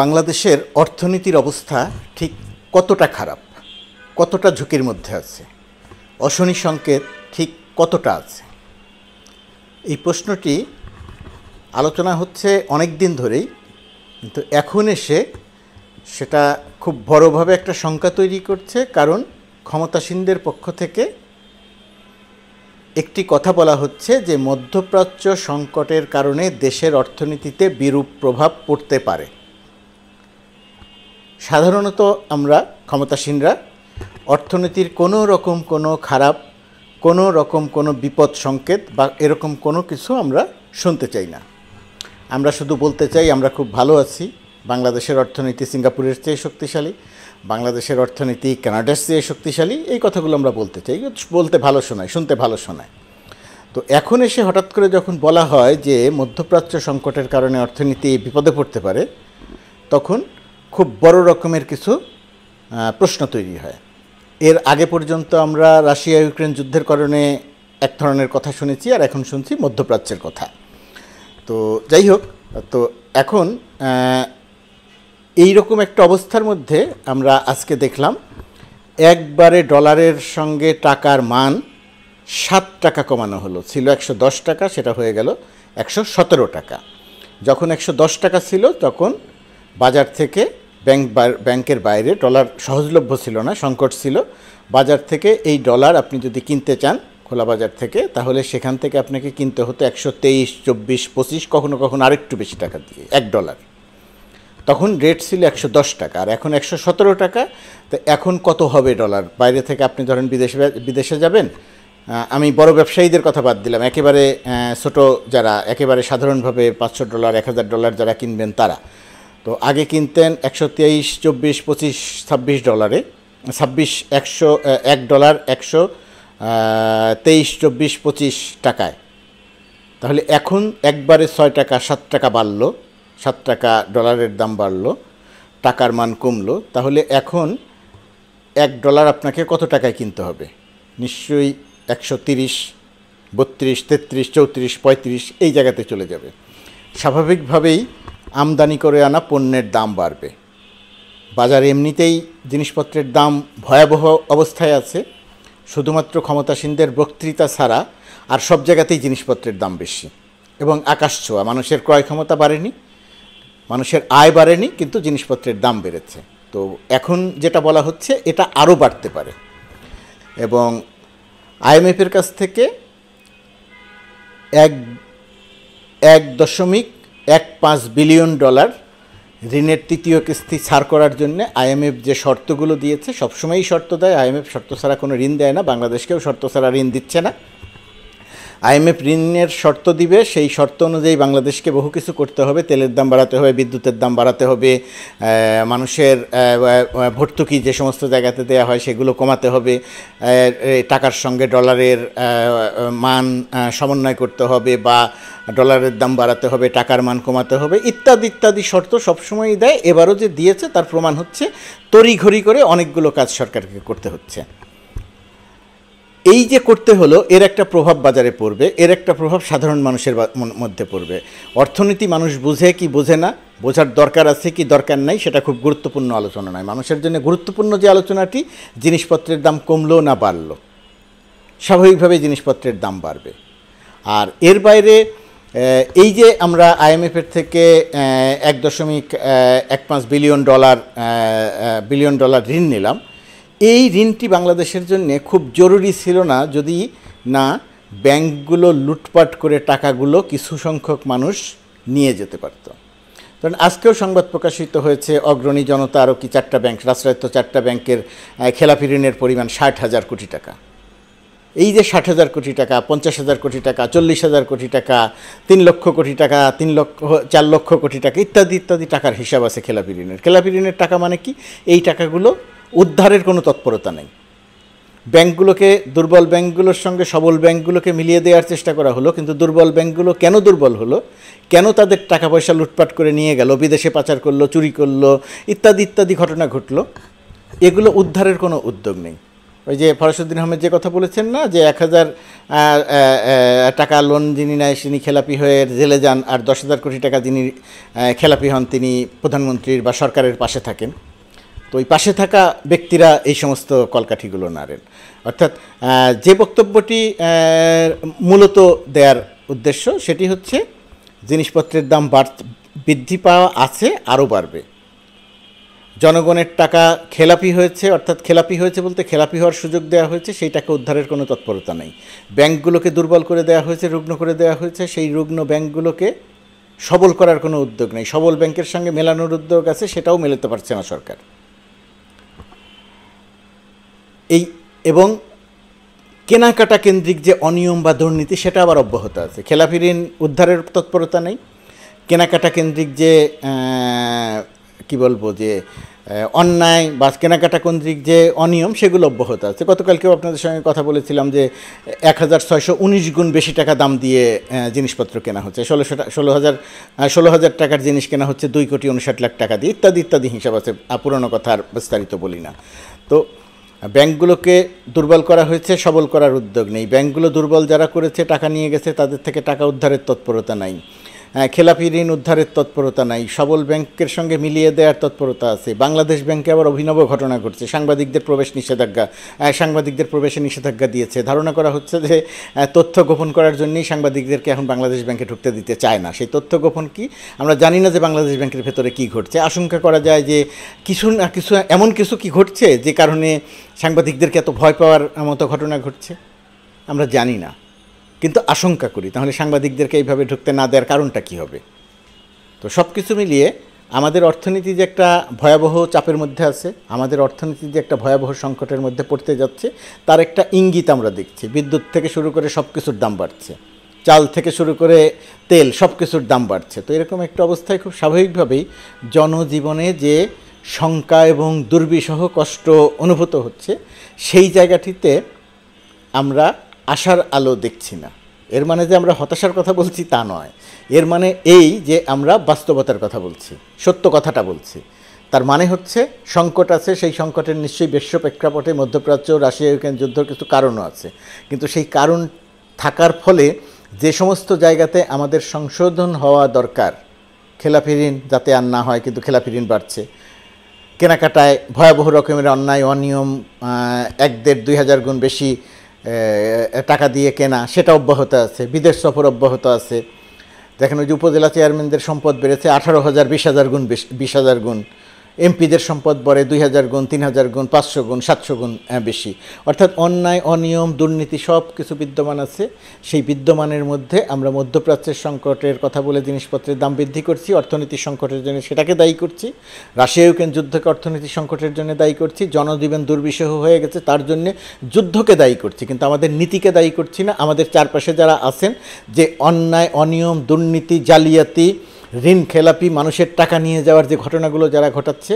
বাংলাদেশের অর্থনীতির অবস্থা ঠিক কতটা খারাপ কতটা ঝুঁকির মধ্যে আছে অশনি সংকেত ঠিক কতটা আছে এই প্রশ্নটি আলোচনা হচ্ছে অনেক দিন ধরেই কিন্তু এখন এসে সেটা খুব বড়োভাবে একটা শঙ্কা তৈরি করছে কারণ ক্ষমতাসীনদের পক্ষ থেকে একটি কথা বলা হচ্ছে যে মধ্যপ্রাচ্য সংকটের কারণে দেশের অর্থনীতিতে বিরূপ প্রভাব পড়তে পারে সাধারণত আমরা ক্ষমতাসীনরা অর্থনীতির কোনো রকম কোনো খারাপ কোনো রকম কোনো বিপদ সংকেত বা এরকম কোনো কিছু আমরা শুনতে চাই না আমরা শুধু বলতে চাই আমরা খুব ভালো আছি বাংলাদেশের অর্থনীতি সিঙ্গাপুরের চেয়ে শক্তিশালী বাংলাদেশের অর্থনীতি কানাডার চেয়ে শক্তিশালী এই কথাগুলো আমরা বলতে চাই বলতে ভালো শোনায় শুনতে ভালো শোনায় তো এখন এসে হঠাৎ করে যখন বলা হয় যে মধ্যপ্রাচ্য সংকটের কারণে অর্থনীতি বিপদে পড়তে পারে তখন খুব বড় রকমের কিছু প্রশ্ন তৈরি হয় এর আগে পর্যন্ত আমরা রাশিয়া ইউক্রেন যুদ্ধের কারণে এক ধরনের কথা শুনেছি আর এখন শুনছি মধ্যপ্রাচ্যের কথা তো যাই হোক তো এখন এই রকম একটা অবস্থার মধ্যে আমরা আজকে দেখলাম একবারে ডলারের সঙ্গে টাকার মান সাত টাকা কমানো হলো ছিল একশো দশ টাকা সেটা হয়ে গেল একশো সতেরো টাকা যখন একশো দশ টাকা ছিল তখন বাজার থেকে ব্যাংক ব্যাংকের বাইরে ডলার সহজলভ্য ছিল না সংকট ছিল বাজার থেকে এই ডলার আপনি যদি কিনতে চান খোলা বাজার থেকে তাহলে সেখান থেকে আপনাকে কিনতে হতো একশো তেইশ চব্বিশ পঁচিশ কখনো কখনো আরেকটু বেশি টাকা দিয়ে এক ডলার তখন রেট ছিল একশো দশ টাকা আর এখন একশো সতেরো টাকা তো এখন কত হবে ডলার বাইরে থেকে আপনি ধরেন বিদেশে বিদেশে যাবেন আমি বড় ব্যবসায়ীদের কথা বাদ দিলাম একেবারে ছোট যারা একেবারে সাধারণভাবে পাঁচশো ডলার এক হাজার ডলার যারা কিনবেন তারা তো আগে কিনতেন একশো তেইশ চব্বিশ পঁচিশ ছাব্বিশ ডলারে ছাব্বিশ একশো এক ডলার একশো তেইশ চব্বিশ পঁচিশ টাকায় তাহলে এখন একবারে ছয় টাকা সাত টাকা বাড়ল সাত টাকা ডলারের দাম বাড়লো টাকার মান কমলো তাহলে এখন এক ডলার আপনাকে কত টাকায় কিনতে হবে নিশ্চয়ই একশো তিরিশ বত্রিশ তেত্রিশ চৌত্রিশ পঁয়ত্রিশ এই জায়গাতে চলে যাবে স্বাভাবিকভাবেই আমদানি করে আনা পণ্যের দাম বাড়বে বাজার এমনিতেই জিনিসপত্রের দাম ভয়াবহ অবস্থায় আছে শুধুমাত্র ক্ষমতাসীনদের বক্তৃতা ছাড়া আর সব জায়গাতেই জিনিসপত্রের দাম বেশি এবং আকাশ ছোঁয়া মানুষের ক্রয় ক্ষমতা বাড়েনি মানুষের আয় বাড়েনি কিন্তু জিনিসপত্রের দাম বেড়েছে তো এখন যেটা বলা হচ্ছে এটা আরও বাড়তে পারে এবং আইএমএফের কাছ থেকে এক এক দশমিক এক পাঁচ বিলিয়ন ডলার ঋণের তৃতীয় কিস্তি ছাড় করার জন্য আইএমএফ যে শর্তগুলো দিয়েছে সবসময়ই শর্ত দেয় আইএমএফ শর্ত ছাড়া কোনো ঋণ দেয় না বাংলাদেশকেও শর্ত ছাড়া ঋণ দিচ্ছে না আইএমএফ ঋণের শর্ত দিবে সেই শর্ত অনুযায়ী বাংলাদেশকে বহু কিছু করতে হবে তেলের দাম বাড়াতে হবে বিদ্যুতের দাম বাড়াতে হবে মানুষের ভর্তুকি যে সমস্ত জায়গাতে দেওয়া হয় সেগুলো কমাতে হবে টাকার সঙ্গে ডলারের মান সমন্বয় করতে হবে বা ডলারের দাম বাড়াতে হবে টাকার মান কমাতে হবে ইত্যাদি ইত্যাদি শর্ত সবসময়ই দেয় এবারও যে দিয়েছে তার প্রমাণ হচ্ছে তড়িঘড়ি করে অনেকগুলো কাজ সরকারকে করতে হচ্ছে এই যে করতে হলো এর একটা প্রভাব বাজারে পড়বে এর একটা প্রভাব সাধারণ মানুষের মধ্যে পড়বে অর্থনীতি মানুষ বুঝে কি বোঝে না বোঝার দরকার আছে কি দরকার নাই সেটা খুব গুরুত্বপূর্ণ আলোচনা নয় মানুষের জন্য গুরুত্বপূর্ণ যে আলোচনাটি জিনিসপত্রের দাম কমলো না বাড়ল স্বাভাবিকভাবে জিনিসপত্রের দাম বাড়বে আর এর বাইরে এই যে আমরা আইএমএফের থেকে এক দশমিক এক পাঁচ বিলিয়ন ডলার বিলিয়ন ডলার ঋণ নিলাম এই ঋণটি বাংলাদেশের জন্য খুব জরুরি ছিল না যদি না ব্যাংকগুলো লুটপাট করে টাকাগুলো কিছু সংখ্যক মানুষ নিয়ে যেতে পারত কারণ আজকেও সংবাদ প্রকাশিত হয়েছে অগ্রণী জনতা আরও কি চারটা ব্যাংক রাষ্ট্রায়ত্ত চারটা ব্যাংকের খেলাপি ঋণের পরিমাণ ষাট হাজার কোটি টাকা এই যে ষাট হাজার কোটি টাকা পঞ্চাশ হাজার কোটি টাকা চল্লিশ হাজার কোটি টাকা তিন লক্ষ কোটি টাকা তিন লক্ষ চার লক্ষ কোটি টাকা ইত্যাদি ইত্যাদি টাকার হিসাব আছে খেলাপি ঋণের খেলাপি ঋণের টাকা মানে কি এই টাকাগুলো উদ্ধারের কোনো তৎপরতা নেই ব্যাংকগুলোকে দুর্বল ব্যাংকগুলোর সঙ্গে সবল ব্যাংকগুলোকে মিলিয়ে দেওয়ার চেষ্টা করা হলো কিন্তু দুর্বল ব্যাংকগুলো কেন দুর্বল হলো কেন তাদের টাকা পয়সা লুটপাট করে নিয়ে গেল বিদেশে পাচার করলো চুরি করলো ইত্যাদি ইত্যাদি ঘটনা ঘটলো এগুলো উদ্ধারের কোনো উদ্যোগ নেই ওই যে ফরাসুদ্দিন আহমেদ যে কথা বলেছেন না যে এক হাজার টাকা লোন যিনি নেয় তিনি খেলাপি হয়ে জেলে যান আর দশ হাজার কোটি টাকা যিনি খেলাপি হন তিনি প্রধানমন্ত্রীর বা সরকারের পাশে থাকেন তো ওই পাশে থাকা ব্যক্তিরা এই সমস্ত কলকাঠিগুলো নাড়েন অর্থাৎ যে বক্তব্যটি মূলত দেয়ার উদ্দেশ্য সেটি হচ্ছে জিনিসপত্রের দাম বাড় বৃদ্ধি পাওয়া আছে আরও বাড়বে জনগণের টাকা খেলাপি হয়েছে অর্থাৎ খেলাপি হয়েছে বলতে খেলাপি হওয়ার সুযোগ দেওয়া হয়েছে সেই টাকা উদ্ধারের কোনো তৎপরতা নেই ব্যাংকগুলোকে দুর্বল করে দেওয়া হয়েছে রুগ্ন করে দেওয়া হয়েছে সেই রুগ্ন ব্যাংকগুলোকে সবল করার কোনো উদ্যোগ নেই সবল ব্যাংকের সঙ্গে মেলানোর উদ্যোগ আছে সেটাও মেলাতে পারছে না সরকার এই এবং কেনাকাটা কেন্দ্রিক যে অনিয়ম বা দুর্নীতি সেটা আবার অব্যাহত আছে খেলাফি ঋণ উদ্ধারের তৎপরতা নেই কেনাকাটা কেন্দ্রিক যে কি বলবো যে অন্যায় বা কেনাকাটা কেন্দ্রিক যে অনিয়ম সেগুলো অব্যাহত আছে গতকালকেও আপনাদের সঙ্গে কথা বলেছিলাম যে এক হাজার ছয়শো উনিশ গুণ বেশি টাকা দাম দিয়ে জিনিসপত্র কেনা হচ্ছে ষোলোশো ষোলো হাজার ষোলো হাজার টাকার জিনিস কেনা হচ্ছে দুই কোটি উনষাট লাখ টাকা দিয়ে ইত্যাদি ইত্যাদি হিসাব আছে পুরনো কথা আর বিস্তারিত বলি না তো ব্যাংকগুলোকে দুর্বল করা হয়েছে সবল করার উদ্যোগ নেই ব্যাংকগুলো দুর্বল যারা করেছে টাকা নিয়ে গেছে তাদের থেকে টাকা উদ্ধারের তৎপরতা নাই হ্যাঁ, খেলাপি ঋণ উদ্ধারের তৎপরতা নাই সবল ব্যাংকের সঙ্গে মিলিয়ে দেওয়ার তৎপরতা আছে বাংলাদেশ ব্যাংকে আবার অভিনব ঘটনা ঘটছে সাংবাদিকদের প্রবেশ নিষেধাজ্ঞা সাংবাদিকদের প্রবেশে নিষেধাজ্ঞা দিয়েছে ধারণা করা হচ্ছে যে তথ্য গোপন করার জন্যই সাংবাদিকদেরকে এখন বাংলাদেশ ব্যাংকে ঢুকতে দিতে চায় না সেই তথ্য গোপন কি আমরা জানি না যে বাংলাদেশ ব্যাংকের ভেতরে কি ঘটছে আশঙ্কা করা যায় যে কিছু না কিছু এমন কিছু কি ঘটছে যে কারণে সাংবাদিকদেরকে এত ভয় পাওয়ার মতো ঘটনা ঘটছে আমরা জানি না কিন্তু আশঙ্কা করি তাহলে সাংবাদিকদেরকে এইভাবে ঢুকতে না দেওয়ার কারণটা কি হবে তো সব কিছু মিলিয়ে আমাদের অর্থনীতি যে একটা ভয়াবহ চাপের মধ্যে আছে আমাদের অর্থনীতি যে একটা ভয়াবহ সংকটের মধ্যে পড়তে যাচ্ছে তার একটা ইঙ্গিত আমরা দেখছি বিদ্যুৎ থেকে শুরু করে সব কিছুর দাম বাড়ছে চাল থেকে শুরু করে তেল সব কিছুর দাম বাড়ছে তো এরকম একটা অবস্থায় খুব স্বাভাবিকভাবেই জনজীবনে যে শঙ্কা এবং দুর্বিষহ কষ্ট অনুভূত হচ্ছে সেই জায়গাটিতে আমরা আশার আলো দেখছি না এর মানে যে আমরা হতাশার কথা বলছি তা নয় এর মানে এই যে আমরা বাস্তবতার কথা বলছি সত্য কথাটা বলছি তার মানে হচ্ছে সংকট আছে সেই সংকটের নিশ্চয়ই বিশ্ব প্রেক্ষাপটে মধ্যপ্রাচ্য রাশিয়া ইউক্রেন যুদ্ধের কিছু কারণও আছে কিন্তু সেই কারণ থাকার ফলে যে সমস্ত জায়গাতে আমাদের সংশোধন হওয়া দরকার খেলাফি ঋণ যাতে আর না হয় কিন্তু খেলাফি ঋণ বাড়ছে কেনাকাটায় ভয়াবহ রকমের অন্যায় অনিয়ম এক দেড় দুই হাজার গুণ বেশি টাকা দিয়ে কেনা সেটা অব্যাহত আছে বিদেশ সফর অব্যাহত আছে দেখেন ওই যে উপজেলা চেয়ারম্যানদের সম্পদ বেড়েছে আঠারো হাজার বিশ হাজার গুণ বিশ হাজার গুণ এমপিদের সম্পদ বড়ে দুই হাজার গুণ তিন হাজার গুণ পাঁচশো গুণ সাতশো গুণ বেশি অর্থাৎ অন্যায় অনিয়ম দুর্নীতি সব কিছু বিদ্যমান আছে সেই বিদ্যমানের মধ্যে আমরা মধ্যপ্রাচ্যের সংকটের কথা বলে জিনিসপত্রের দাম বৃদ্ধি করছি অর্থনীতি সংকটের জন্য সেটাকে দায়ী করছি রাশিয়া ইউক্রেন যুদ্ধকে অর্থনীতি সংকটের জন্য দায়ী করছি জনজীবন দুর্বিষহ হয়ে গেছে তার জন্য যুদ্ধকে দায়ী করছি কিন্তু আমাদের নীতিকে দায়ী করছি না আমাদের চারপাশে যারা আছেন যে অন্যায় অনিয়ম দুর্নীতি জালিয়াতি ঋণ খেলাপি মানুষের টাকা নিয়ে যাওয়ার যে ঘটনাগুলো যারা ঘটাচ্ছে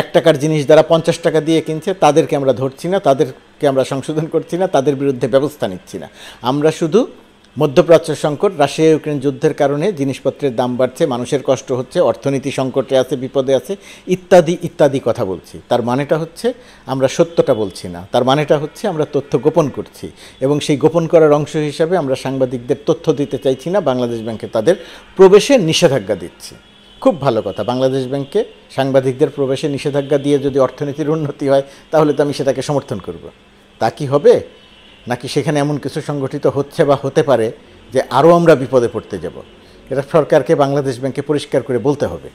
এক টাকার জিনিস যারা পঞ্চাশ টাকা দিয়ে কিনছে তাদেরকে আমরা ধরছি না তাদেরকে আমরা সংশোধন করছি না তাদের বিরুদ্ধে ব্যবস্থা নিচ্ছি না আমরা শুধু মধ্যপ্রাচ্য সংকট রাশিয়া ইউক্রেন যুদ্ধের কারণে জিনিসপত্রের দাম বাড়ছে মানুষের কষ্ট হচ্ছে অর্থনীতি সংকটে আছে বিপদে আছে ইত্যাদি ইত্যাদি কথা বলছি তার মানেটা হচ্ছে আমরা সত্যটা বলছি না তার মানেটা হচ্ছে আমরা তথ্য গোপন করছি এবং সেই গোপন করার অংশ হিসাবে আমরা সাংবাদিকদের তথ্য দিতে চাইছি না বাংলাদেশ ব্যাংকে তাদের প্রবেশে নিষেধাজ্ঞা দিচ্ছি খুব ভালো কথা বাংলাদেশ ব্যাংকে সাংবাদিকদের প্রবেশে নিষেধাজ্ঞা দিয়ে যদি অর্থনীতির উন্নতি হয় তাহলে তো আমি সেটাকে সমর্থন করব তা কি হবে নাকি সেখানে এমন কিছু সংগঠিত হচ্ছে বা হতে পারে যে আরও আমরা বিপদে পড়তে যাব এটা সরকারকে বাংলাদেশ ব্যাংকে পরিষ্কার করে বলতে হবে